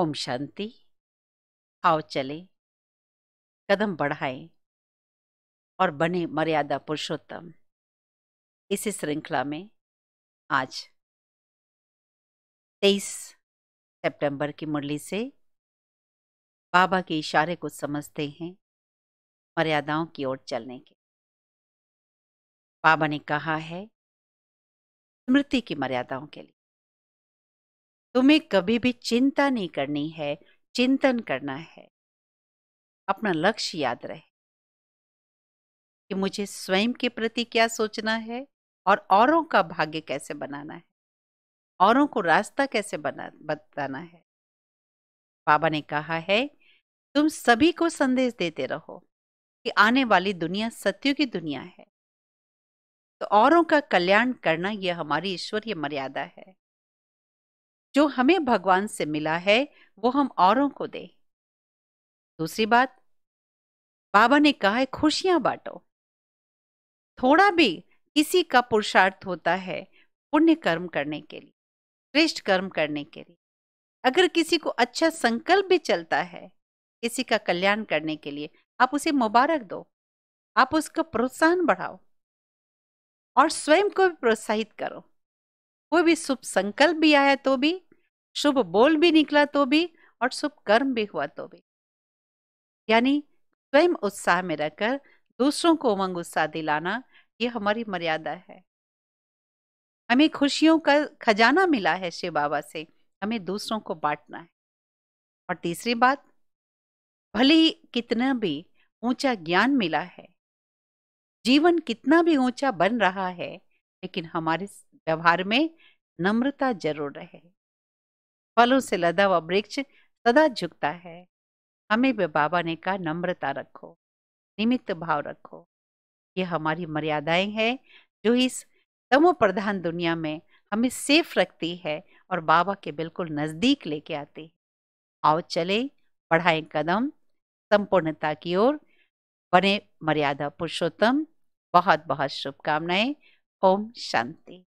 ओम शांति आओ चले कदम बढ़ाएं और बने मर्यादा पुरुषोत्तम इस श्रृंखला में आज 23 सितंबर की मुरली से बाबा के इशारे को समझते हैं मर्यादाओं की ओर चलने के बाबा ने कहा है स्मृति की मर्यादाओं के लिए तुम्हें कभी भी चिंता नहीं करनी है चिंतन करना है अपना लक्ष्य याद रहे कि मुझे स्वयं के प्रति क्या सोचना है और औरों का भाग्य कैसे बनाना है औरों को रास्ता कैसे बना बताना है बाबा ने कहा है तुम सभी को संदेश देते रहो कि आने वाली दुनिया सत्यु की दुनिया है तो औरों का कल्याण करना यह हमारी ईश्वरीय मर्यादा है जो हमें भगवान से मिला है वो हम औरों को दें दूसरी बात बाबा ने कहा है खुशियां बांटो थोड़ा भी किसी का पुरुषार्थ होता है पुण्य कर्म करने के लिए श्रेष्ठ कर्म करने के लिए अगर किसी को अच्छा संकल्प भी चलता है किसी का कल्याण करने के लिए आप उसे मुबारक दो आप उसका प्रोत्साहन बढ़ाओ और स्वयं को भी प्रोत्साहित करो कोई भी शुभ संकल्प भी आया तो भी शुभ बोल भी निकला तो भी और शुभ कर्म भी हुआ तो भी यानी स्वयं उत्साह में रहकर दूसरों को उमंग उत्साह दिलाना ये हमारी मर्यादा है हमें खुशियों का खजाना मिला है शिव बाबा से हमें दूसरों को बांटना है और तीसरी बात भले ही कितना भी ऊंचा ज्ञान मिला है जीवन कितना भी ऊंचा बन रहा है लेकिन हमारे व्यवहार में नम्रता जरूर रहे फलों से लदा हुआ वृक्ष सदा झुकता है हमें भी बाबा ने कहा नम्रता रखो निमित्त भाव रखो ये हमारी मर्यादाएं हैं जो इस तमो प्रधान दुनिया में हमें सेफ रखती है और बाबा के बिल्कुल नज़दीक लेके आती है आओ चले बढ़ाएं कदम संपूर्णता की ओर बने मर्यादा पुरुषोत्तम बहुत बहुत शुभकामनाएं ओम शांति